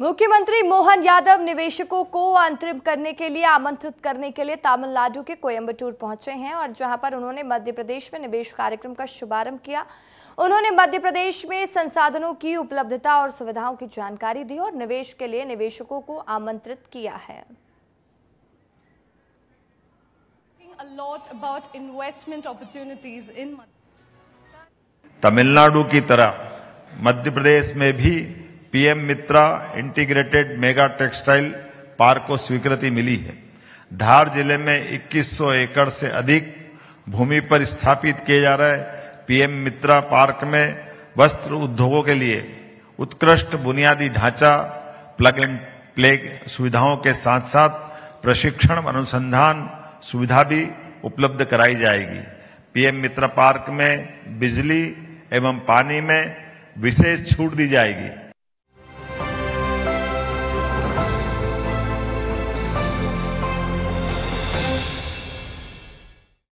मुख्यमंत्री मोहन यादव निवेशकों को अंतरिम करने के लिए आमंत्रित करने के लिए तमिलनाडु के कोयम्बटूर पहुंचे हैं और जहां पर उन्होंने मध्य प्रदेश में निवेश कार्यक्रम का शुभारंभ किया उन्होंने मध्य प्रदेश में संसाधनों की उपलब्धता और सुविधाओं की जानकारी दी और निवेश के लिए निवेशकों को आमंत्रित किया है तमिलनाडु की तरह मध्य प्रदेश में भी PM Mitra integrated mega textile park को स्वीकृति मिली है धार जिले में 2100 एकड़ से अधिक भूमि पर स्थापित किए जा रहे पीएम मित्रा पार्क में वस्त्र उद्योगों के लिए उत्कृष्ट बुनियादी ढांचा प्लग एंड प्ले सुविधाओं के साथ साथ प्रशिक्षण अनुसंधान सुविधा भी उपलब्ध कराई जाएगी पीएम मित्रा पार्क में बिजली एवं पानी में विशेष छूट दी जाएगी